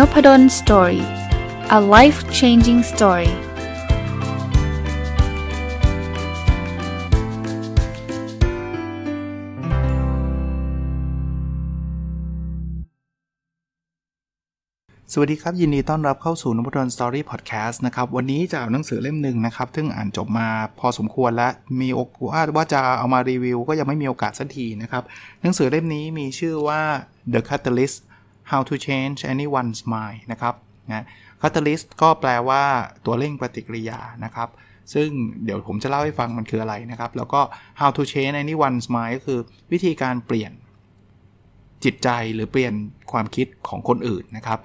n o p ด d o สตอรี่ a life changing story สวัสดีครับ ยินดีต้อนรับเข้าสู่นพดลสตอรี่พอดแคสต์นะครับ วันนี้จะเอาหนังสือเล่มหนึ่งนะครับซึ่งอ่านจบมาพอสมควรและมีโอกาสว่าจะเอามารีวิวก็ยังไม่มีโอกาสสักทีนะครับ หนังสือเล่มนี้มีชื่อว่า The Catalyst how to change anyone's mind นะครับนะ catalyst ก็แปลว่าตัวเร่งปฏิกิริยา นะครับ ซึ่งเดี๋ยวผมจะเล่าให้ฟังมันคืออะไรนะครับ แล้วก็ how to change anyone's mind ก็คือวิธีการเปลี่ยนจิตใจหรือเปลี่ยนความคิดของคนอื่นนะครับ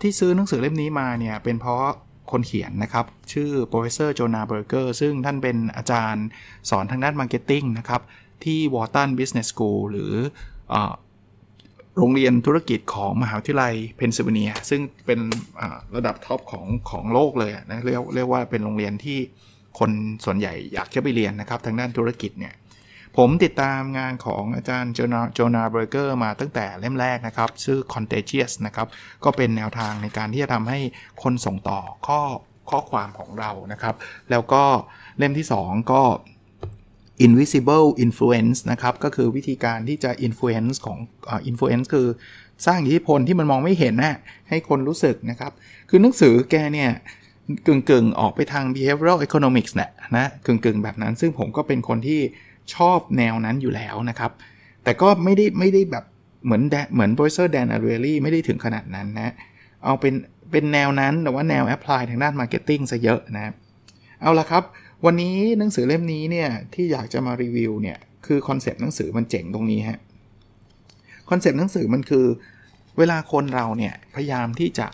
ที่ซื้อหนังสือเล่มนี้มาเนี่ย เป็นเพราะคนเขียนนะครับ ชื่อ professor Jonah Berger ซึ่งท่านเป็นอาจารย์สอนทางด้านมาร์เก็ตติ้งนะครับที่ Wharton Business School หรือโรงเรียนธุรกิจของมหาวิทยาลัยเพนซิลเวเนียซึ่งเป็นระดับท็อปของของโลกเลยนะเรียกเรียกว่าเป็นโรงเรียนที่คนส่วนใหญ่อยากจะไปเรียนนะครับ ทางด้านธุรกิจเนี่ย ผมติดตามงานของอาจารย์โจนาเบอร์เกอร์มาตั้งแต่เล่มแรกนะครับชื่อ Contagious นะครับก็เป็นแนวทางในการที่จะทำให้คนส่งต่อข้อข้อความของเรานะครับ แล้วก็เล่มที่ 2 ก็ invisible influence นะครับ ก็คือวิธีการที่จะ influence ของอ influence คือสร้างอิทธิพลที่มันมองไม่เห็นนะ ให้คนรู้สึกนะครับ คือหนังสือแกเนี่ย กึ่งๆ ออกไปทาง behavioral economics นะนะ กึ่งๆ แบบนั้น ซึ่งผมก็เป็นคนที่ชอบแนวนั้นอยู่แล้วนะครับ แต่ก็ไม่ได้ไม่ได้แบบเหมือนเหมือนบร o f e s s o r d a ร a เ i ลี่ไม่ได้ถึงขนาดนั้นนะ เอาเป็นเป็นแนวนั้นแต่ว่าแนวแอพพลายทางด้านมาร์เก็ตติ้งซะเยอะนะเอาละครับวันนี้หนังสือเล่มนี้เนี่ยที่อยากจะมารีวิวเนี่ยคือคอนเซปต์หนังสือมันเจ๋งตรงนี้ฮะคอนเซปต์หนังสือมันคือ เวลาคนเราเนี่ยพยายามที่จะ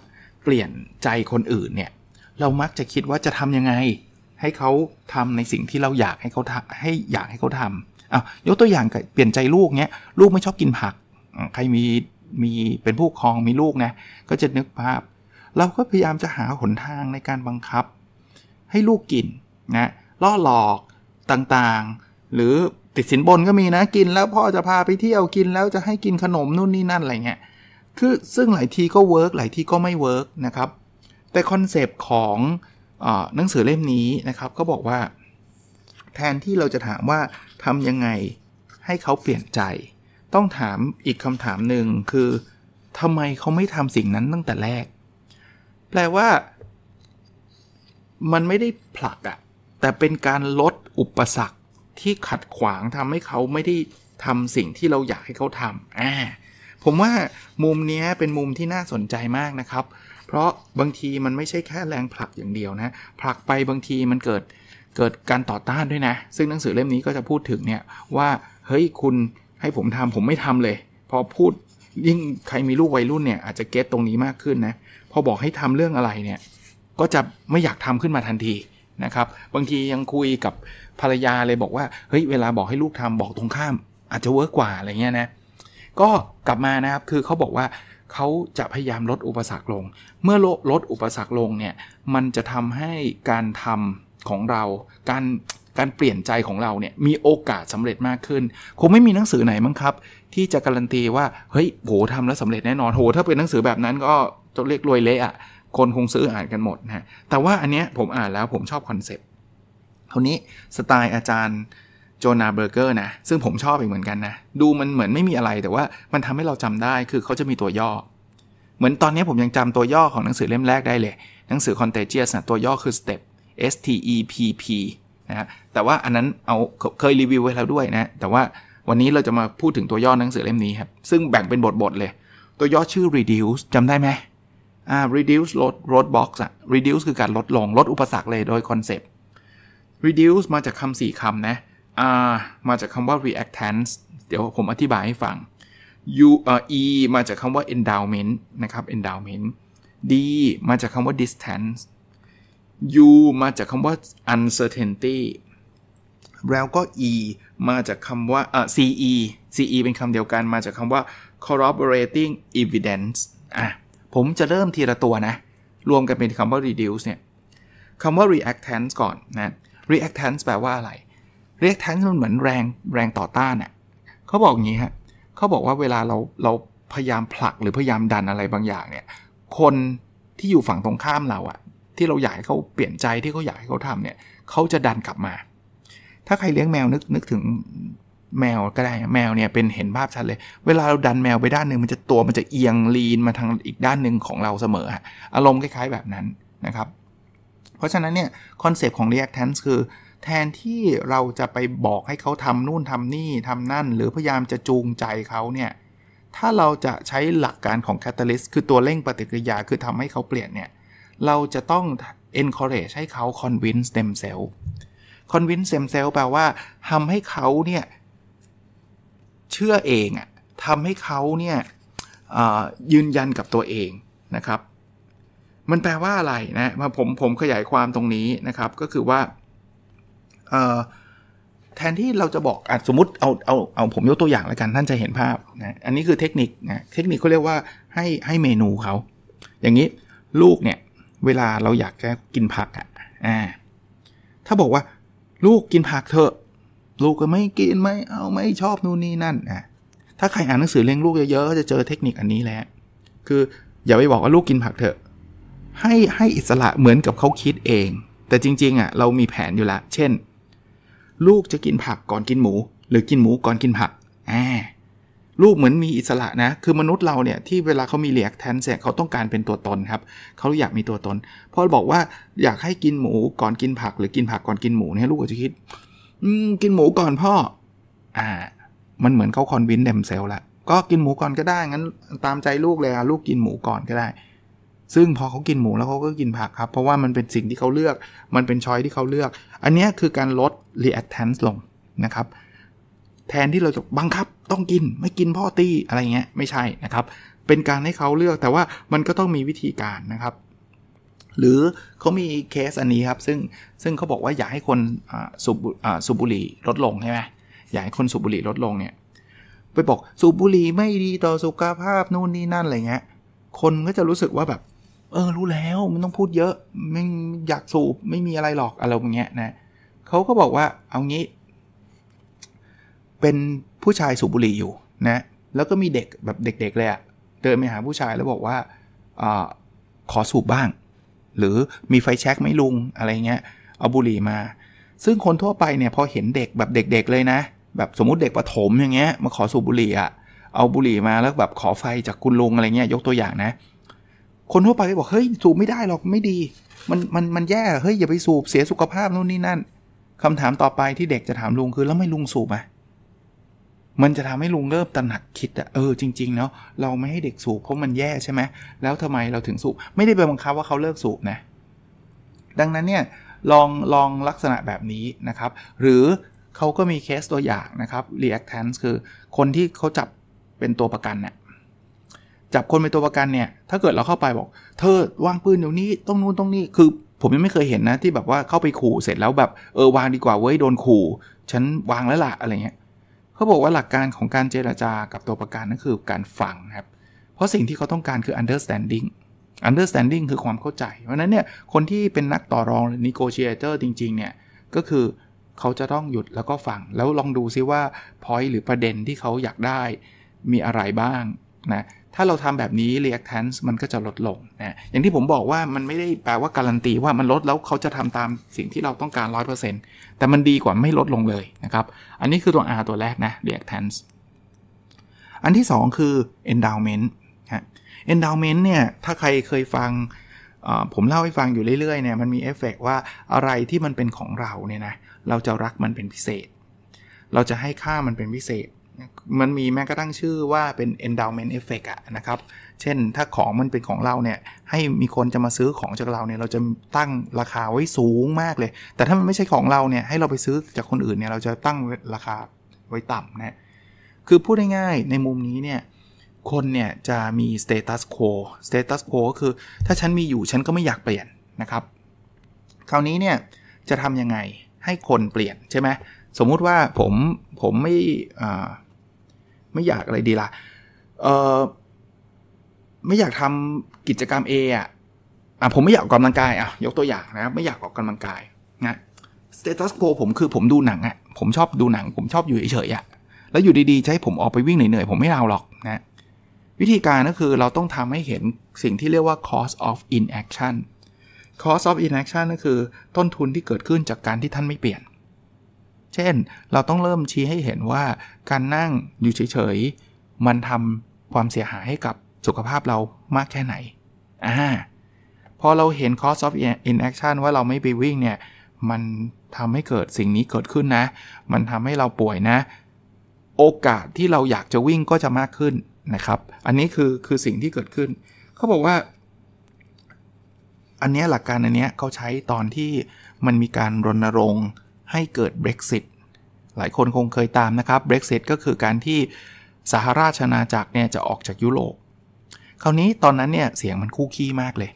เปลี่ยนใจคนอื่นเนี่ยเรามักจะคิดว่าจะทํำยังไง ให้เขาทำในสิ่งที่เราอยากให้เขาทำให้อยากให้เขาทำอ่ะยกตัวอย่างเปลี่ยนใจลูกเนี้ยลูกไม่ชอบกินผักใครมีมีเป็นผู้ปกครองมีลูกนะก็จะนึกภาพ เราก็พยายามจะหาหนทางในการบังคับ ให้ลูกกินนะล่อหลอกต่าง ๆ หรือติดสินบนก็มีนะ กินแล้วพ่อจะพาไปเที่ยวกินแล้วจะให้กินขนมนู่นนี่นั่นอะไรเงี้ย คือซึ่งหลายทีก็เวิร์กหลายทีก็ไม่เวิร์กนะครับ แต่คอนเซปต์ของหนังสือเล่มนี้นะครับก็บอกว่าแทนที่เราจะถามว่าทำยังไงให้เขาเปลี่ยนใจ ต้องถามอีกคำถามหนึ่งคือทำไมเขาไม่ทำสิ่งนั้นตั้งแต่แรก แปลว่า มันไม่ได้ผลักอะแต่เป็นการลดอุปสรรคที่ขัดขวางทำให้เขาไม่ได้ทำสิ่งที่เราอยากให้เขาทำอ่าผมว่ามุมนี้เป็นมุมที่น่าสนใจมากนะครับ เพราะบางทีมันไม่ใช่แค่แรงผลักอย่างเดียวนะผลักไปบางทีมันเกิดเกิดการต่อต้านด้วยนะ ซึ่งหนังสือเล่มนี้ก็จะพูดถึงเนี่ยว่าเฮ้ยคุณให้ผมทำผมไม่ทำเลย พอพูดยิ่งใครมีลูกวัยรุ่นเนี่ยอาจจะเก็ตตรงนี้มากขึ้นนะพอบอกให้ทำเรื่องอะไรเนี่ยก็จะไม่อยากทำขึ้นมาทันทีนะครับบางทียังคุยกับภรรยาเลยบอกว่าเฮ้ยเวลาบอกให้ลูกทำบอกตรงข้ามอาจจะเวิร์กกว่าอะไรเงี้ยนะก็กลับมานะครับคือเขาบอกว่าเขาจะพยายามลดอุปสรรคลงเมื่อลดอุปสรรคลงเนี่ยมันจะทำให้การทำของเราการการเปลี่ยนใจของเราเนี่ยมีโอกาสสำเร็จมากขึ้น คงไม่มีหนังสือไหนมั้งครับ ที่จะการันตีว่าเฮ้ยโหทำแล้วสำเร็จแน่นอนโห ถ้าเป็นหนังสือแบบนั้นก็จะเรียกรวยเละอะคนคงซื้ออ่านกันหมดนะแต่ว่าอันเนี้ยผมอ่านแล้วผมชอบคอนเซปต์คราวนี้สไตล์อาจารย์โจนาเบอร์เกอร์นะ ซึ่งผมชอบอีกเหมือนกันนะ ดูมันเหมือนไม่มีอะไรแต่ว่ามันทำให้เราจำได้คือเขาจะมีตัวย่อ เหมือนตอนนี้ผมยังจำตัวย่อของหนังสือเล่มแรกได้เลย หนังสือคอนเทเจ o u s นะตัวย่อคือ Step S T E P P นะแต่ว่าอันนั้นเอาเคยรีวิวไว้แล้วด้วยนะแต่ว่าวันนี้เราจะมาพูดถึงตัวย่อหนังสือเล่มนี้ครับ ซึ่งแบ่งเป็นบทๆเลย ตัวย่อชื่อ reduce จำได้ไหม reduce ลด r o a d b o x อะ reduce คือการลดลง ลดอุปสรรคเลยโดยคอนเซปต์ reduce มาจากคำสี่คำนะามาจากคำว่า reactance เดี๋ยวผมอธิบายให้ฟัง u เอ่อ e มาจากคำว่า endowment นะครับ endowment d มาจากคำว่า distance u มาจากคำว่า uncertainty แล้วก็ e มาจากคำว่า เอ่อ ce ce เป็นคำเดียวกัน มาจากคำว่า corroborating evidence อ่ะผมจะเริ่มทีละตัวนะ รวมกันเป็นคำว่า reduce เนี่ยคำว่า reactance ก่อนนะ reactance แปลว่าอะไร reactance มันเหมือนแรงแรงต่อต้านอะ่ะเขาบอกอย่างนี้ฮะเขาบอกว่าเวลาเราเราพยายามผลักหรือพยายามดันอะไรบางอย่างเนี่ย คนที่อยู่ฝั่งตรงข้ามเราอะที่เราอยากให้เขาเปลี่ยนใจที่เขาอยากให้เขาทำเนี่ย เขาจะดันกลับมา ถ้าใครเลี้ยงแมวนึกนึกถึงแมวก็ได้ แมวเนี่ยเป็นเห็นภาพชัดเลย เวลาเราดันแมวไปด้านหนึ่งมันจะตัวมันจะเอียงลีนมาทางอีกด้านหนึ่งของเราเสมออารมณ์คล้ายๆแบบนั้นนะครับ เพราะฉะนั้นเนี่ยคอนเซปต์ของ reactance คือ แทนที่เราจะไปบอกให้เขาทำนู่นทำนี่ทำนั่น หรือพยายามจะจูงใจเขาเนี่ย ถ้าเราจะใช้หลักการของ catalyst คือตัวเร่งปฏิกิริยาคือทำให้เขาเปลี่ยนเนี่ยเราจะต้อง encourage ให้เขา convince themselves convince themselves แปลว่าทำให้เขาเนี่ยเชื่อเองอะทำให้เขาเนี่ยยืนยันกับตัวเองนะครับ มันแปลว่าอะไรนะมาผมผมขยายความตรงนี้นะครับ ก็คือว่าแทนที่เราจะบอกอสมมติเอาเอาเอาผมยกตัวอย่างแล้วกัน ท่านจะเห็นภาพ นะอันนี้คือเทคนิคนะเทคนิคเขาเรียกว่าให้ให้เมนูเขาอย่างนี้ลูกเนี่ย เวลาเราอยากจะกินผักอะ่ะถ้าบอกว่าลูกกินผักเถอะลูกก็ไม่กินไม่เอาไม่ชอบนู่นนี่นั่นอ่ะถ้าใครอ่านหนังสือเลี้ยงลูกเยอะๆก็จะเจอเทคนิคอันนี้แหละคืออย่าไปบอกว่าลูกกินผักเถอะให้ให้อิสระเหมือนกับเขาคิดเอง แต่จริงๆอ่ะเรามีแผนอยู่ละเช่น ลูกจะกินผักก่อนกินหมู หรือกินหมูก่อนกินผักอ่าลูกเหมือนมีอิสระนะคือมนุษย์เราเนี่ยที่เวลาเขามีเลียกแทนเสีเขาต้องการเป็นตัวตนครับเขาอยากมีตัวตนพอบอกว่าอยากให้กินหมูก่อนกินผักหรือกินผักก่อนกินหมูเนี่ยลูกอาจจะคิดกินหมูก่อนพ่อ อ่า มันเหมือนเขาคอนวินเดมเซลละก็กินหมูก่อนก็ได้ งั้นตามใจลูกเลยอะลูกกินหมูก่อนก็ได้ ซึ่งพอเขากินหมูแล้วเขาก็กินผักครับ เพราะว่ามันเป็นสิ่งที่เขาเลือก มันเป็นช้อยที่เขาเลือก อันนี้คือการลด reactance ลงนะครับ แทนที่เราจะบังคับต้องกินไม่กินพ่อตี้อะไรเงี้ยไม่ใช่นะครับ เป็นการให้เขาเลือกแต่ว่ามันก็ต้องมีวิธีการนะครับหรือเขามีเคสอันนี้ครับ ซึ่งซึ่งเขาบอกว่า อยากให้คนสูบสูบบุหรี่ลดลงใช่ไหมอยากให้คนสูบบุหรี่ลดลงเนี่ย ไปบอกสูบบุหรี่ไม่ดีต่อสุขภาพนู่นนี่ นั่นอะไรเงี้ย คนก็จะรู้สึกว่าแบบ เออ รู้แล้วมันต้องพูดเยอะไม่อยากสูบไม่มีอะไรหรอกอะไรอย่างเงี้ยนะเขาก็บอกว่าเอางี้ เป็นผู้ชายสูบบุหรี่อยู่นะ แล้วก็มีเด็กแบบเด็กๆเลยอะเดินไปหาผู้ชายแล้วบอกว่าอขอสูบบ้างหรือมีไฟแช็กไม่ลุงอะไรเงี้ยเอาบุหรี่มาซึ่งคนทั่วไปเนี่ยพอเห็นเด็กแบบเด็กๆเลยนะ แบบสมมติเด็กประถมอย่างเงี้ย มาขอสูบบุหรี่อะเอาบุหรี่มาแล้วแบบขอไฟจากคุณลุงอะไรเงี้ยยกตัวอย่างนะ คนทั่วไปบอกเฮ้ยสูบไม่ได้หรอกไม่ดี มันมันมันแย่เฮ้ยอย่าไปสูบเสียสุขภาพนู่นนี่นั่นคำถามต่อไปที่เด็กจะถามลุงคือแล้วไม่ลุงสูบอห่ะมันจะทำให้ลุงเริ่มตระหนักคิดอะเออจริงๆเนาะเราไม่ให้เด็กสูบ เพราะมันแย่ใช่ไหม แล้วทำไมเราถึงสูบ ไม่ได้ไปบังคับว่าเขาเลิกสูบนะดังนั้นเนี่ยลองลองลักษณะแบบนี้นะครับ หรือเขาก็มีเคสตัวอย่างนะครับ reactance คือคนที่เขาจับเป็นตัวประกันเนะ่ยจับคนเป็นตัวประกันเนี่ยถ้าเกิดเราเข้าไปบอก เธอวางปืนเดี๋ยวนี้ต้องนู่นต้องนี่คือ ผมยังไม่เคยเห็นนะที่แบบว่าเข้าไปขู่เสร็จแล้วแบบเออวางดีกว่าเว้ยโดนขู่ฉันวางแล้วละอะไรเงี้ยเขาบอกว่าหลักการของการเจราจากับตัวประกันนั่นคือการฟังครับ เพราะสิ่งที่เขาต้องการคือ understanding understanding คือความเข้าใจ เพราะนั้นเนี่ยคนที่เป็นนักต่อรองหรือ negotiator จริง ๆ เนี่ย ก็คือเขาจะต้องหยุดแล้วก็ฟัง แล้วลองดูซิว่า point หรือประเด็นที่เขาอยากได้มีอะไรบ้างนะถ้าเราทำแบบนี้ reactance มันก็จะลดลงนะอย่างที่ผมบอกว่ามันไม่ได้แปลว่าการันตีว่ามันลดแล้วเขาจะทำตามสิ่งที่เราต้องการ 100%แต่มันดีกว่าไม่ลดลงเลยนะครับ อันนี้คือตัว R ตัวแรกนะ reactance อันที่ 2 คือ endowment ฮะ endowment เนี่ยถ้าใครเคยฟังผมเล่าให้ฟังอยู่เรื่อยๆเนี่ยมันมีเอฟเฟกว่าอะไรที่มันเป็นของเราเนี่ยนะเราจะรักมันเป็นพิเศษ เราจะให้ค่ามันเป็นพิเศษมันมีแม้กระทั่งชื่อว่าเป็น endowment effect อะนะครับ เช่นถ้าของ มันเป็นของเรา เนี่ย ให้มีคนจะมาซื้อของจากเรา เนี่ย เราจะตั้งราคาไว้สูงมากเลย แต่ถ้า มัน ไม่ใช่ของเราเนี่ย ให้เราไปซื้อจากคนอื่น เนี่ย เราจะตั้ง ราคาไว้ต่ำนะ คือ พูดง่ายๆในมุมนี้เนี่ยคนเนี่ยจะมี status quo status quo ก็คือถ้าฉันมีอยู่ฉันก็ไม่อยากเปลี่ยนนะครับ คราวนี้เนี่ยจะทำยังไงให้คนเปลี่ยนใช่ไหมสมมุติว่าผมผมไม่ไม่อยากอะไรดีละ่ะเออไม่อยากทำกิจกรรมเออ่ะอ่ะ ผมไม่อยากออกกำลังกายอ่ะยกตัวอย่างนะไม่อยากออกกำลังกายนะสเตตัสโคผมคือผมดูหนังอ่ะผมชอบดูหนังผมชอบอยู่เฉยๆอ่ะแล้วอยู่ดีๆใช้ผมออกไปวิ่งเหนื่อยๆผมไม่เอาหรอกนะวิธีการก็คือเราต้องทำให้เห็นสิ่งที่เรียกว่า cost of inaction cost of inaction ก็คือต้นทุนที่เกิดขึ้นจากการที่ท่านไม่เปลี่ยนเช่น เราต้องเริ่มชี้ให้เห็นว่าการนั่งอยู่เฉยๆมันทำความเสียหายให้กับสุขภาพเรามากแค่ไหนอ่าพอเราเห็น cost of inaction ว่าเราไม่ไปวิ่งเนี่ย มันทำให้เกิดสิ่งนี้เกิดขึ้นนะ มันทำให้เราป่วยนะ โอกาสที่เราอยากจะวิ่งก็จะมากขึ้นนะครับ อันนี้คือคือสิ่งที่เกิดขึ้นเขาบอกว่า อันนี้หลักการอันนี้เขาใช้ตอนที่มันมีการรณรงค์ให้เกิด Brexit หลายคนคงเคยตาม นะครับ Brexit ก็คือการที่สหราชอาณาจักรเนี่ยจะออกจากยุโรป คราวนี้ตอนนั้นเนี่ยเสียงมันคู่ขี้มากเลย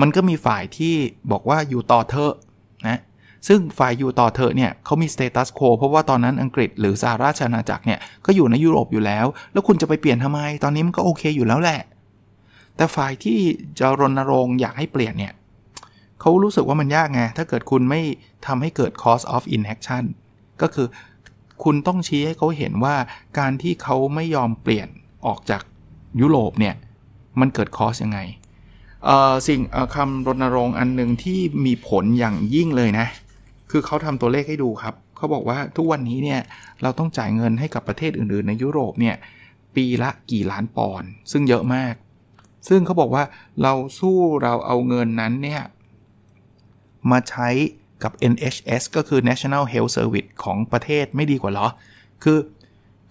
มันก็มีฝ่ายที่บอกว่า อยู่ต่อเถอะนะ ซึ่งฝ่ายอยู่ต่อเถอะเนี่ยเขามีสเตตัสโค เพราะว่าตอนนั้นอังกฤษหรือสหราชอาณาจักรเนี่ยก็อยู่ในยุโรปอยู่แล้ว แล้วคุณจะไปเปลี่ยนทำไม ตอนนี้มันก็โอเค อยู่แล้วแหละ แต่ฝ่ายที่จะรณรงค์อยากให้เปลี่ยนเนี่ยเขารู้สึกว่ามันยากไง ถ้าเกิดคุณไม่ทำให้เกิด cost of inaction ก็คือคุณต้องชี้ให้เขาเห็นว่าการที่เขาไม่ยอมเปลี่ยนออกจากยุโรปเนี่ย มันเกิดคอสยังไง สิ่งคำรณรงค์อันหนึ่งที่มีผลอย่างยิ่งเลยนะ คือเขาทำตัวเลขให้ดูครับ เขาบอกว่าทุกวันนี้เนี่ยเราต้องจ่ายเงินให้กับประเทศอื่น ๆ ในยุโรปเนี่ยปีละกี่ล้านปอนด์ ซึ่งเยอะมาก ซึ่งเขาบอกว่าเราสู้เราเอาเงินนั้นเนี่ยมาใช้กับ NHS ก็คือ National Health Service ของประเทศไม่ดีกว่าหรอ คือ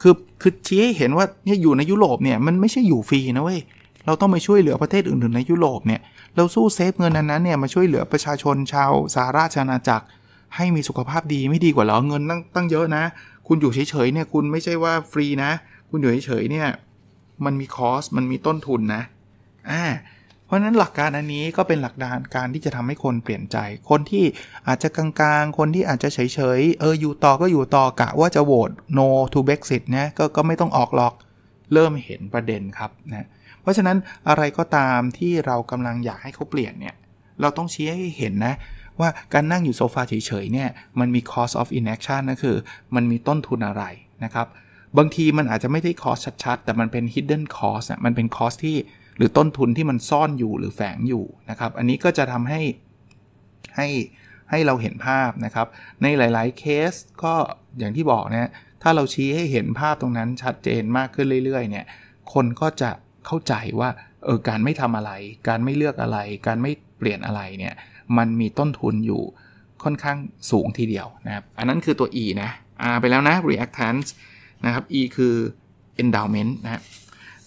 คือคือชี้ให้เห็นว่าเนี่ยอยู่ในยุโรปเนี่ย มันไม่ใช่อยู่ฟรีนะเว้ย เราต้องไปช่วยเหลือประเทศอื่นๆในยุโรปเนี่ย เราสู้เซฟเงินนั้นๆเนี่ยมาช่วยเหลือประชาชนชาวสาราชาณาจักร ให้มีสุขภาพดีไม่ดีกว่าหรอ เงินตั้งตั้งเยอะนะ คุณอยู่เฉยๆเนี่ย คุณไม่ใช่ว่าฟรีนะ คุณอยู่เฉยๆเนี่ย มันมีคอส มันมีต้นทุนนะอ่าราะฉะนั้นหลักการอันนี้ก็เป็นหลักการการที่จะทำให้คนเปลี่ยนใจ คนที่อาจจะกลางๆ คนที่อาจจะเฉยๆ เอออยู่ต่อก็อยู่ต่อกะว่าจะโหวต no to brexit นะกก็ไม่ต้องออกหรอกเริ่มเห็นประเด็นครับนะเพราะฉะนั้นอะไรก็ตามที่เรากำลังอยากให้เขาเปลี่ยนเนี่ยเราต้องชี้ให้เห็นนะว่าการนั่งอยู่โซฟาเฉยๆเนี่ยมันมี cost of inaction นะคือมันมีต้นทุนอะไรนะครับบางทีมันอาจจะไม่ได้ cost ชัดๆแต่มันเป็น hidden cost นะมันเป็น cost ที่หรือต้นทุนที่มันซ่อนอยู่หรือแฝงอยู่นะครับ อันนี้ก็จะทำให้ ให้ ให้เราเห็นภาพนะครับ ในหลาย ๆ เคสก็อย่างที่บอกนะถ้าเราชี้ให้เห็นภาพตรงนั้นชัดเจนมากขึ้นเรื่อย ๆ เนี่ย คนก็จะเข้าใจว่าเออการไม่ทำอะไร การไม่เลือกอะไร การไม่เปลี่ยนอะไรเนี่ย มันมีต้นทุนอยู่ค่อนข้างสูงทีเดียวนะครับ อันนั้นคือตัว E นะ R ไปแล้วนะ reactance นะครับ E คือ endowment นะ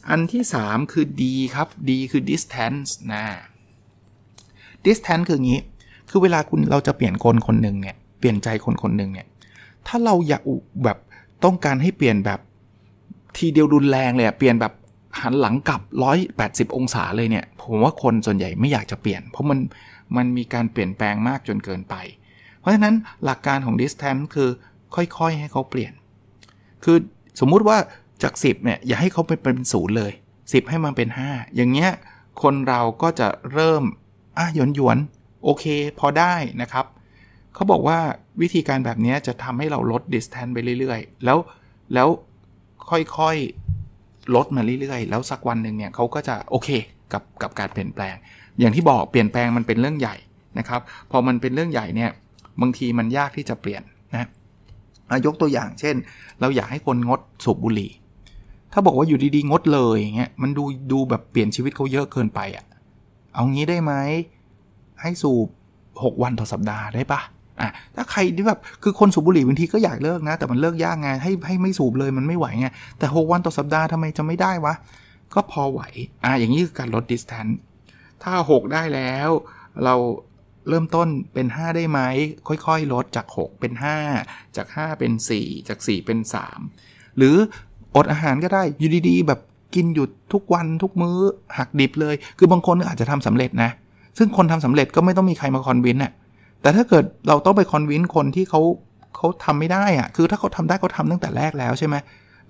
อันที่3คือ D ครับ D คือ distance นะ distance คืองี้ คือเวลาคุณเราจะเปลี่ยนคนคนหนึ่งเนี่ยเปลี่ยนใจคนคนหนึ่งเนี่ยถ้าเราอยากแบบต้องการให้เปลี่ยนแบบทีเดียวรุนแรงเลยเปลี่ยนแบบหันหลังกลับ180องศาเลยเนี่ย ผมว่าคนส่วนใหญ่ไม่อยากจะเปลี่ยน เพราะมันมันมีการเปลี่ยนแปลงมากจนเกินไป เพราะฉะนั้นหลักการของ distance คือค่อยๆให้เขาเปลี่ยน คือสมมุติว่าจาก10เนี่ยอย่าให้เขาเป็นเป็นศูนย์เลย 10 ให้มันเป็น 5 อย่างเงี้ยคนเราก็จะเริ่มอ่ะหยวนหยวนโอเคพอได้นะครับเขาบอกว่าวิธีการแบบนี้จะทำให้เราลด distance ไปเรื่อยๆ แล้วแล้วค่อยๆลดมาเรื่อยๆ แล้วสักวันหนึ่งเนี่ยเขาก็จะโอเคกับกับการเปลี่ยนแปลง อย่างที่บอกเปลี่ยนแปลงมันเป็นเรื่องใหญ่นะครับพอมันเป็นเรื่องใหญ่เนี่ยบางทีมันยากที่จะเปลี่ยนนะยกตัวอย่างเช่น เราอยากให้คนงดสูบบุหรี่ถ้าบอกว่าอยู่ดีๆงดเลยเงี้ยมันดูดูแบบเปลี่ยนชีวิตเขาเยอะเกินไปอะ่ะเอางี้ได้ไหมให้สูบ6วันต่อสัปดาห์ได้ปะอ่ะ ถ้าใครที่แบบคือคนสูบบุหรี่บางทีก็อยากเลิกนะแต่มันเลิกยากไงให้ให้ไม่สูบเลยมันไม่ไหวไงแต่ 6 วันต่อสัปดาห์ทำไมจะไม่ได้วะก็พอไหวอ่ะอย่างนี้คือการลดดิสแทนถ้า 6 ได้แล้ว เราเริ่มต้นเป็น 5 ได้ไหมค่อยๆลดจาก 6 เป็น 5 จาก 5 เป็น4จาก4 เป็น 3 หรืออดอาหารก็ได้อยู่ดีๆ แบบกินหยุดทุกวันทุกมื้อหักดิบเลย คือบางคนอาจจะทำสำเร็จนะ ซึ่งคนทำสำเร็จก็ไม่ต้องมีใครมาคอนวินน่ะแต่ถ้าเกิดเราต้องไปคอนวินคนที่เขาเขาทำไม่ได้อะคือถ้าเขาทำได้เขาทาตั้งแต่แรกแล้วใช่ไหม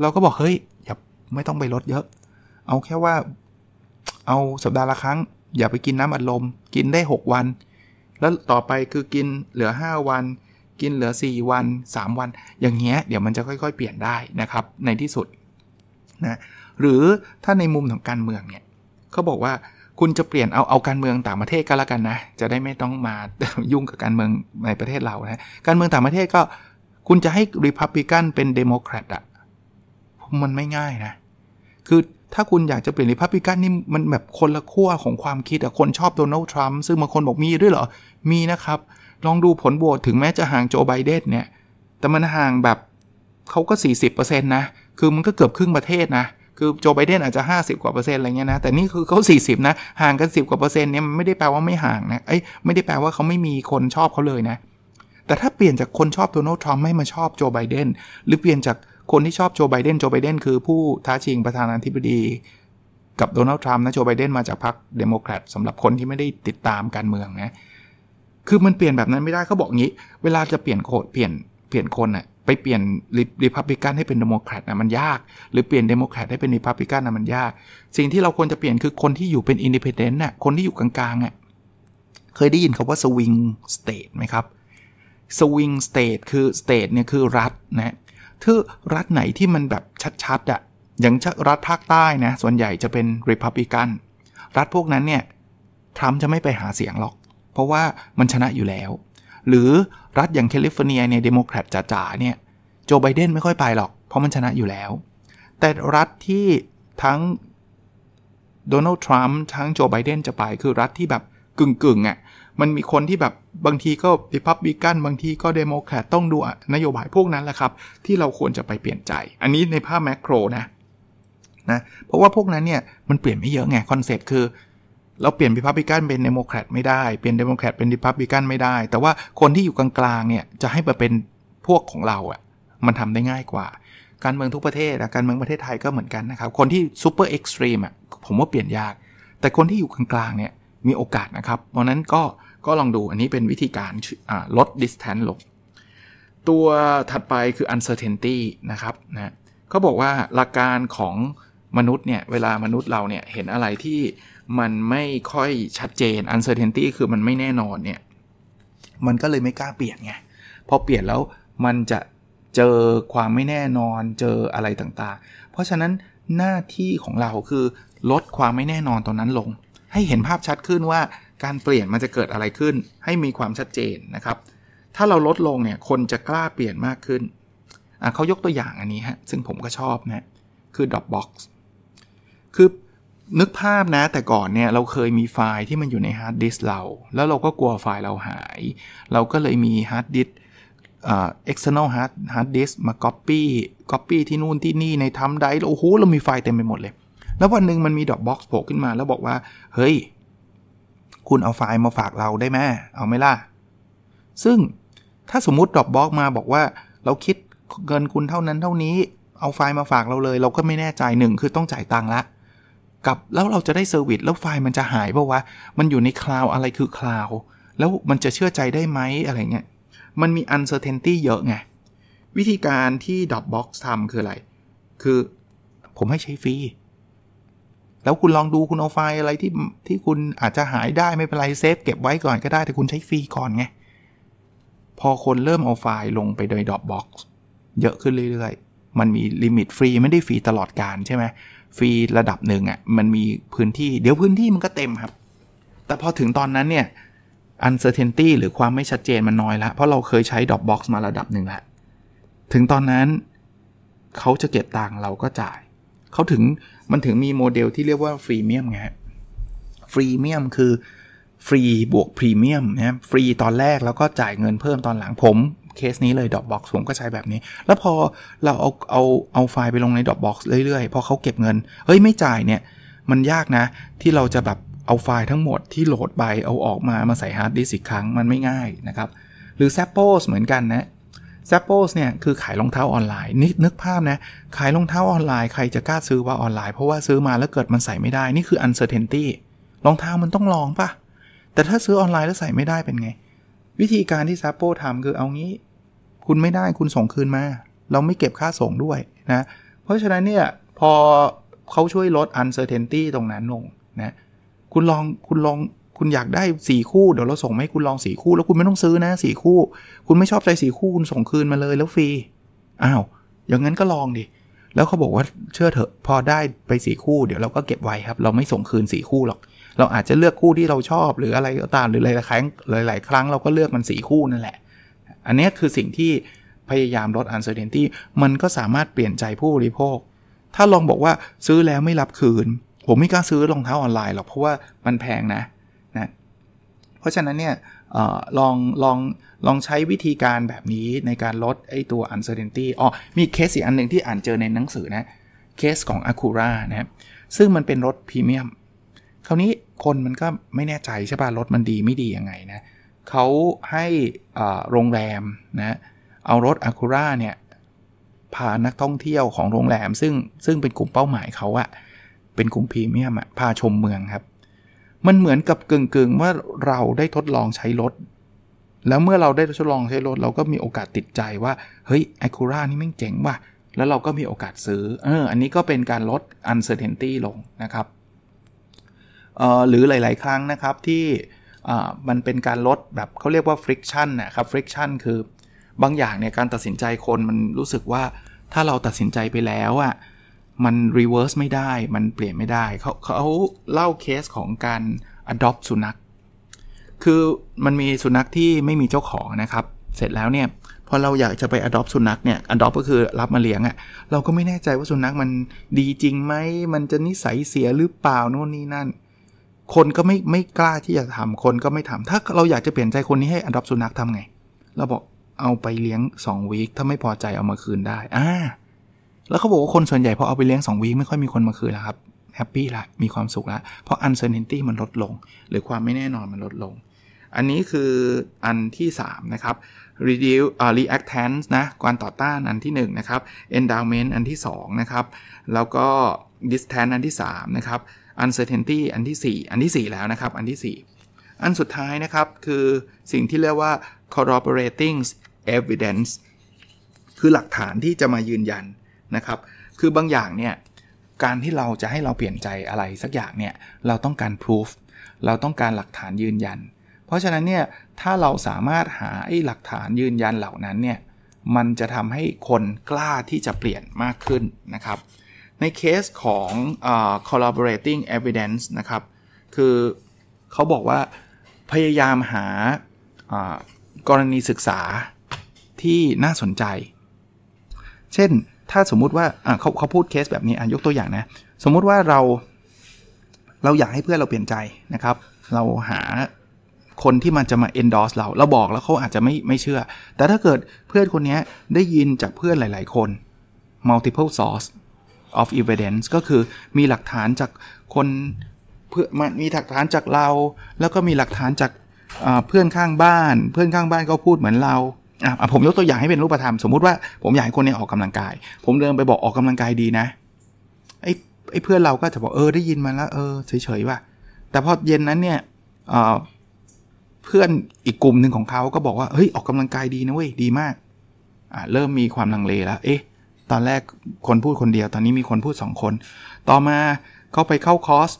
เราก็บอกเฮ้ย อย่าไม่ต้องไปลดเยอะ เอาแค่ว่า เอาสัปดาห์ละครั้งอย่าไปกินน้ำอัดลมกินได้ 6 วัน แล้วต่อไปคือกินเหลือ 5 วันกินเหลือ 4วัน 3 วัน อย่างเงี้ยเดี๋ยวมันจะค่อยๆ เปลี่ยนได้นะครับ ในที่สุดนะหรือถ้าในมุมของการเมืองเนี่ยเขาบอกว่าคุณจะเปลี่ยนเอาเอาการเมืองต่างประเทศก็แล้วกันนะจะได้ไม่ต้องมายุ่งกับการเมืองในประเทศเรานะการเมืองต่างประเทศก็ คุณจะให้ริพับบิกันเป็นเดโมแครตอะมันไม่ง่ายนะ คือถ้าคุณอยากจะเปลี่ยนริพับบิกันนี่มันแบบคนละขั้วของความคิดอะคนชอบโดนัลด์ทรัมป์ซึ่งบางคนบอกมีด้วยเหรอมีนะครับลองดูผลโหวตถึงแม้จะห่างโจไบเดนเนี่ย แต่มันห่างแบบเขาก็ 40%นะ คือมันก็เกือบครึ่งประเทศนะคือโจไบเดนอาจจะ 50 กว่าเปอร์เซ็นต์อะไรเงี้ยนะ แต่นี่คือเขา40 นะห่างกัน 10 กว่าเปอร์เซ็นต์เนี่ยมันไม่ได้แปลว่าไม่ห่างนะเอ้ยไม่ได้แปลว่าเขาไม่มีคนชอบเขาเลยนะ แต่ถ้าเปลี่ยนจากคนชอบโดนัลด์ทรัมป์ไม่มาชอบโจไบเดนหรือเปลี่ยนจากคนที่ชอบโจไบเดนโจไบเดนคือผู้ท้าชิงประธานาธิบดี กับโดนัลด์ทรัมป์นะโจไบเดนมาจากพรรคเดโมแครตสำหรับคนที่ไม่ได้ติดตามการเมืองนะคือมันเปลี่ยนแบบนั้นไม่ได้เขาบอกงี้ เวลาจะเปลี่ยนโคดเปลี่ยนเปลี่ยนคนน่ะไปเปลี่ยนริพับลิกันให้เป็นเดโมแครตนะมันยากหรือเปลี่ยนเดโมแครตให้เป็นริพับลิกันนะมันยากสิ่งที่เราควรจะเปลี่ยนคือคนที่อยู่เป็นอินดิเพเดนต์น่ะคนที่อยู่กลางๆอ่ะเคยได้ยินคาว่าสวิงสเตทไหมครับสวิงสเตทคือสเตทเนี่ยคือรัฐนะถ้ารัฐไหนที่มันแบบชัดๆอ่ะอย่างรัฐภาคใต้นะส่วนใหญ่จะเป็นริพับลิกันรัฐพวกนั้นเนี่ยทรัมป์จะไม่ไปหาเสียงหรอกเพราะว่ามันชนะอยู่แล้ว หรือรัฐอย่างแคลิฟอร์เนียเนี่ยเดโมแครตจ๋าๆเนี่ยโจไบเดนไม่ค่อยไปหรอก เพราะมันชนะอยู่แล้ว แต่รัฐที่ทั้งโดนัลด์ทรัมป์ทั้งโจไบเดนจะไปคือรัฐที่แบบกึ่งๆอะ่ะมันมีคนที่แบบบางทีก็ดิพับบิกันบางทีก็เดโมแครตต้องดูนโยบายพวกนั้นแหละครับ ที่เราควรจะไปเปลี่ยนใจ อันนี้ในภาพแมกโรนะนะ เพราะว่าพวกนั้นเนี่ยมันเปลี่ยนไม่เยอะไงคอนเซ็ปต์คือเราเปลี่ยนพิพับบิกันเป็นเดโมแครตไม่ได้ เปลี่ยนเดโมแครตเป็นพิพับบิกันไม่ได้ แต่ว่าคนที่อยู่กลางๆเนี่ยจะให้มาเป็นพวกของเราอะ่ะมันทำได้ง่ายกว่า การเมืองทุกประเทศการเมืองประเทศไทยก็เหมือนกันนะครับคนที่ซูเปอร์เอ็กซ์ตรีมอ่ะผมว่าเปลี่ยนยาก แต่คนที่อยู่กลางๆเนี่ยมีโอกาสนะครับ เพราะนั้นก็ก็ลองดูอันนี้เป็นวิธีการลดดิสแทน c ์ลงตัวถัดไปคืออันเซอร์เทนตี้นะครับนะเขาบอกว่าหลักการของมนุษย์เนี่ยเวลามนุษย์เราเนี่ยเห็นอะไรที่มันไม่ค่อยชัดเจน uncertainty คือมันไม่แน่นอนเนี่ย มันก็เลยไม่กล้าเปลี่ยนไงพอเปลี่ยนแล้วมันจะเจอความไม่แน่นอน เจออะไรต่างๆ เพราะฉะนั้นหน้าที่ของเราคือลดความไม่แน่นอนตรงนั้นลง ให้เห็นภาพชัดขึ้นว่าการเปลี่ยนมันจะเกิดอะไรขึ้น ให้มีความชัดเจนนะครับ ถ้าเราลดลงเนี่ย คนจะกล้าเปลี่ยนมากขึ้น เขายกตัวอย่างอันนี้ฮะ ซึ่งผมก็ชอบนะคือ Dropbox คือนึกภาพนะ แต่ก่อนเนี่ย เราเคยมีไฟล์ที่มันอยู่ในฮาร์ดดิสเรา แล้วเราก็กลัวไฟล์เราหาย เราก็เลยมีฮาร์ดดิสเอ็์เทอร์ r n ลฮาร์ดฮาร์ดดิสมา้ก๊อปปี้ที่นู่นที่นี่ในทำไดโอ้โหเรามีไฟล์เต็มไปหมดเลย แล้ววันหนึ่งมันมีดอ d บ็อกซ์โผล่ขึ้นมา แล้วบอกว่า เฮ้ย คุณเอาไฟล์มาฝากเราได้ไหมเอาไหมล่ะ ซึ่งถ้าสมมุติ d บ็อก o ์มาบอกว่าเราคิดเงินคุณเท่านั้นเท่านี้เอาไฟล์มาฝากเราเลย เราก็ไม่แน่ใจหนึ่งคือต้องจ่ายตังค์ละกับ แล้วเราจะได้เซอร์วิสแล้วไฟล์มันจะหายเพราะว่ามันอยู่ในคลาวอะไรคือคลาวแล้วมันจะเชื่อใจได้ไหมอะไรเงี้ยมันมีอันเซอร์เทนตี้เยอะไง วิธีการที่ Dropbox ทำคืออะไร คือ ผมให้ใช้ฟรี แล้วคุณลองดูคุณเอาไฟล์อะไรที่ที่คุณอาจจะหายได้ไม่เป็นไรเซฟเก็บไว้ก่อนก็ได้ แต่คุณใช้ฟรีก่อนไง พอคนเริ่มเอาไฟล์ลงไปโดย Dropbox เยอะขึ้นเรื่อยๆมันมีลิมิตฟรีไม่ได้ฟรีตลอดการใช่ไหมฟรีระดับหนึ่งอะ่ะมันมีพื้นที่เดี๋ยวพื้นที่มันก็เต็มครับ แต่พอถึงตอนนั้นเนี่ยอันเซอร์เทนตี้หรือความไม่ชัดเจนมันน้อยละเพราะเราเคยใช้ดอกบ็อกซ์มาระดับหนึ่งละถึงตอนนั้นเขาจะเก็บตังเราก็จ่าย เขาถึงมันถึงมีโมเดลที่เรียกว่าฟรีเมียมไงฟรีเมียมคือฟรีบวกพรีเมียมนะฟรีตอนแรกแล้วก็จ่ายเงินเพิ่มตอนหลังผมเคสนี้ เลย Dropbox ผมก็ใช้แบบนี้ แล้วพอเราเอาเอาเอาไฟล์ไปลงใน Dropbox เรื่อยๆ พอเขาเก็บเงินเฮ้ย ไม่จ่าย เนี่ย มันยากนะที่เราจะแบบ เอาไฟล์ทั้งหมดที่โหลดไปเอาออกมา มาใส่ฮาร์ดดิสก์อีกครั้งมันไม่ง่ายนะครับ หรือ s a p p o s เหมือนกัน นะซ a p p o s เนี่ย คือขายรองเท้าออนไลน์นึกนึกภาพ นะ ขายรองเท้าออนไลน์ใครจะกล้าซื้อว่าออนไลน์เพราะว่าซื้อมาแล้วเกิดมันใส่ไม่ได้ นี่คือ uncertainty รองเท้ามันต้องลองปะแต่ถ้าซื้อออนไลน์แล้วใส่ไม่ได้เป็นไงวิธีการที่ซัปโปทำคือเอางี้ คุณไม่ได้คุณส่งคืนมา เราไม่เก็บค่าส่งด้วยนะ เพราะฉะนั้นเนี่ยพอเขาช่วยลด uncertainty ตรงนั้นลงนะ คุณลองคุณลองคุณอยากได้ส่คู่เดี๋ยวเราส่งให้คุณลองส่คู่ แล้วคุณไม่ต้องซื้อนะส่คู่ คุณไม่ชอบใจส่คู่คุณส่งคืนมาเลยแล้วฟรีอ้าวอย่างนั้นก็ลองดิ แล้วเขาบอกว่าเชื่อเถอะพอได้ไปส่คู่เดี๋ยวเราก็เก็บไว้ครับ เราไม่ส่งคืนส่คู่หรอกเราอาจจะเลือกคู่ที่เราชอบหรืออะไรก็ตามหรือหลายๆครั้งหลายๆ ครั้งเราก็เลือกมันสีคู่นั่นแหละ อันนี้คือสิ่งที่พยายามลดอัเซอร์เ a นตี้มันก็สามารถเปลี่ยนใจผู้บริโภค ถ้าลองบอกว่าซื้อแล้วไม่รับคืน ผมไม่กล้าซื้อรองเท้าออนไลน์หรอกเพราะว่ามันแพงนะนะ เพราะฉะนั้นเนี่ยออลองลองลองใช้วิธีการแบบนี้ในการลดไอ้ตัวอัเซอร์เ a นตี้อ๋อมีเคสอีกอันหนึ่งที่อ่านเจอในหนังสือนะเคสของ Acura นะครับซึ่งมันเป็นรถพรีเมียมคราวนี้คนมันก็ไม่แน่ใจใช่ป่ะรถมันดีไม่ดียังไงนะเขาให้โรงแรมนะเอารถอะคูร่าเนี่ยพานักท่องเที่ยวของโรงแรม ซึ่งซึ่งเป็นกลุ่มเป้าหมายเขาอะเป็นกลุ่มพรีเมียมอะพาชมเมืองครับ มันเหมือนกับกึ่งๆว่าเราได้ทดลองใช้รถแล้วเมื่อเราได้ทดลองใช้รถเราก็มีโอกาสติดใจว่าเฮ้ยอะคูร่านี่แม่งเจ๋งว่ะแล้วเราก็มีโอกาสซื้อเอออันนี้ก็เป็นการลด uncertainty ลงนะครับหรือหลาย ๆ ครั้งนะครับที่มันเป็นการลดแบบเขาเรียกว่า friction นะครับ friction คือบางอย่างเนี่ยการตัดสินใจคนมันรู้สึกว่าถ้าเราตัดสินใจไปแล้วอะ่ะมัน reverse ไม่ได้มันเปลี่ยนไม่ได้เขาเขาเล่าเคสของการ adopt สุนัข คือมันมีสุนัขที่ไม่มีเจ้าของนะครับ เสร็จแล้วเนี่ยพอเราอยากจะไป adopt สุนัขเนี่ย adopt ก็คือรับมาเลี้ยงอะ่ะเราก็ไม่แน่ใจว่าสุนัขมันดีจริงไหมมันจะนิสัยเสียหรือเปล่าโน่นนี่นั่นคนก็ไม่ไม่กล้าที่จะทำคนก็ไม่ทำ ถ้าเราอยากจะเปลี่ยนใจคนนี้ให้อดอปสุนัขทำไง เราบอกเอาไปเลี้ยง 2 วีคถ้าไม่พอใจเอามาคืนได้อ่าแล้วเขาบอกว่าคนส่วนใหญ่พอเอาไปเลี้ยง2วีคไม่ค่อยมีคนมาคืนแล้วครับแฮปปี้ละ มีความสุขละ เพราะอันเซอร์เนตี้มันลดลงหรือความไม่แน่นอนมันลดลง อันนี้คืออันที่3นะครับ reduce uh, reactance นะการต่อต้านอันที่1นะครับ endowment อันที่2นะครับ แล้วก็ distance อันที่ 3 นะครับ uncertainty อันที่ 4 อันที่ 4 แล้วนะครับ อันที่ 4 อันสุดท้ายนะครับคือสิ่งที่เรียกว่า corroborating evidence คือหลักฐานที่จะมายืนยันนะครับ คือบางอย่างเนี่ยการที่เราจะให้เราเปลี่ยนใจอะไรสักอย่างเนี่ยเราต้องการ proof เราต้องการหลักฐานยืนยัน เพราะฉะนั้นเนี่ยถ้าเราสามารถหาไอ้หลักฐานยืนยันเหล่านั้นเนี่ยมันจะทำให้คนกล้าที่จะเปลี่ยนมากขึ้นนะครับในเคสของ collaborating evidence นะครับ คือเขาบอกว่าพยายามหากรณีศึกษาที่น่าสนใจ เช่น ถ้าสมมุติว่าเขาเขาพูดเคสแบบนี้ ยกตัวอย่างนะ สมมุติว่าเราเราอยากให้เพื่อนเราเปลี่ยนใจนะครับ เราหาคนที่มันจะมา endorse เรา เราบอกแล้วเขาอาจจะไม่ไม่เชื่อ แต่ถ้าเกิดเพื่อนคนนี้ได้ยินจากเพื่อนหลาย ๆคน multiple source of evidence ก็คือมีหลักฐานจากคนเพื่อมีหลักฐานจากเราแล้วก็มีหลักฐานจากเพื่อนข้างบ้านเพื่อนข้างบ้านก็พูดเหมือนเราอ่ะผมยกตัวอย่างให้เป็นรูปธรรมสมมุติว่า ผมอยากให้คนเนี่ยออกกำลังกาย ผมเดินไปบอกออกกำลังกายดีนะไอ้ไอ้เพื่อนเราก็จะบอกเออได้ยินมาแล้วเออเฉยๆว่ะแต่พอเย็นนั้นเนี่ยเพื่อนอีกกลุ่มหนึ่งของเขาก็บอกว่าเฮ้ยออกกำลังกายดีนะเว้ยดีมากอ่าเริ่มมีความลังเลแล้วเอ๊ะตอนแรกคนพูดคนเดียว ตอนนี้มีคนพูด2คน ต่อมาเขาไปเข้าคอร์ส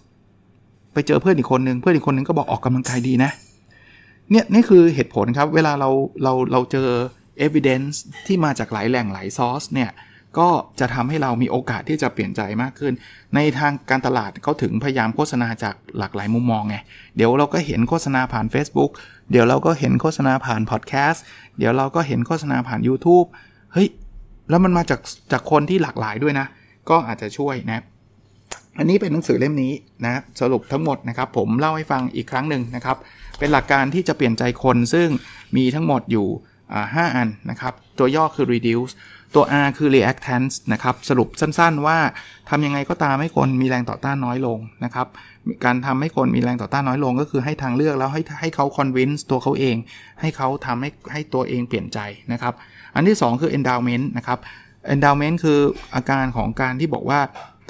ไปเจอเพื่อนอีกคนหนึ่งเพื่อนอีกคนนึงก็บอกออกกำลังกายดีนะ เนี่ยนี่คือเหตุผลครับเวลาเราเราเราเจอ evidence ที่มาจากหลายแหล่งหลายซอร์สเนี่ย ก็จะทำให้เรามีโอกาสที่จะเปลี่ยนใจมากขึ้น ในทางการตลาดเขาถึงพยายามโฆษณาจากหลากหลายมุมมองไง เดี๋ยวเราก็เห็นโฆษณาผ่าน Facebook เดี๋ยวเราก็เห็นโฆษณาผ่านพอดแคสต์เดี๋ยวเราก็เห็นโฆษณาผ่าน YouTube เฮ้ยแล้วมันมา จาก จากคนที่หลากหลายด้วย นะ ก็อาจจะช่วย นะ อันนี้เป็นหนังสือเล่มนี้ นะ สรุปทั้งหมด นะ ครับ ผมเล่า ให้ฟังอีกครั้งหนึ่งนะครับ เป็นหลักการที่จะเปลี่ยนใจคนซึ่งมีทั้งหมดอยู่ 5 อัน นะ ครับตัวย่อคือ reduce ตัว R คือ reactance นะครับ สรุปสั้นๆว่าทำยังไงก็ตามให้คนมีแรงต่อต้านน้อยลงนะครับ การทำให้คนมีแรงต่อต้านน้อยลงก็คือให้ทางเลือก แล้วให้ให้เขา convince ตัวเขาเองให้เขาทำให้ให้ตัวเองเปลี่ยนใจนะครับ อันที่ 2 คือ endowment นะครับ endowment คืออาการของการที่บอกว่า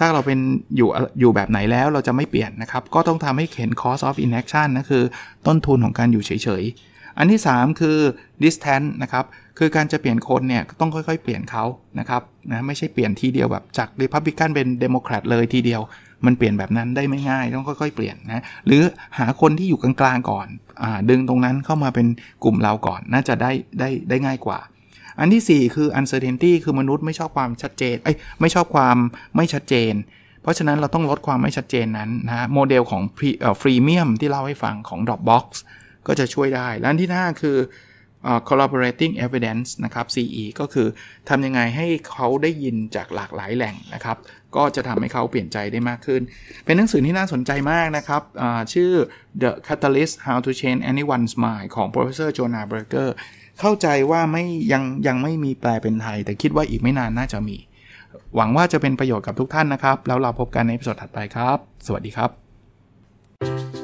ถ้าเราเป็นอยู่อยู่แบบไหนแล้วเราจะไม่เปลี่ยนนะครับก็ต้องทำให้เห็น cost of inaction นะคือต้นทุนของการอยู่เฉยๆอันที่ 3 คือ distance นะครับ คือการจะเปลี่ยนคนเนี่ยต้องค่อย ๆ เปลี่ยนเขานะครับ นะไม่ใช่เปลี่ยนทีเดียวแบบจาก Republican เป็น Democrat เลยทีเดียว มันเปลี่ยนแบบนั้นได้ไม่ง่าย ต้องค่อยๆ เปลี่ยนนะ หรือหาคนที่อยู่กลางๆ ก่อนอดึงตรงนั้นเข้ามาเป็นกลุ่มเราก่อนน่าจะได้ได้ได้ง่ายกว่า อันที่ 4 คือ uncertainty คือมนุษย์ไม่ชอบความชัดเจน เอ้ยไม่ชอบความไม่ชัดเจน เพราะฉะนั้นเราต้องลดความไม่ชัดเจนนั้นนะโมเดลของฟรีเมียมที่เล่าให้ฟังของ Dropbox ก็จะช่วยได้ แล้วนที่ 5 คือ collaborating evidence นะครับ CE ก็คือทำยังไงให้เขาได้ยินจากหลากหลายแหล่งนะครับ ก็จะทำให้เขาเปลี่ยนใจได้มากขึ้น เป็นหนังสือที่น่าสนใจมากนะครับ ชื่อ The Catalyst How to Change Anyone's Mind ของ Professor Jonah Berger เข้าใจว่าไม่ยังยังไม่มีแปลเป็นไทย แต่คิดว่าอีกไม่นานน่าจะมี หวังว่าจะเป็นประโยชน์กับทุกท่านนะครับ แล้วเราพบกันในพิสดถัดไปครับ สวัสดีครับ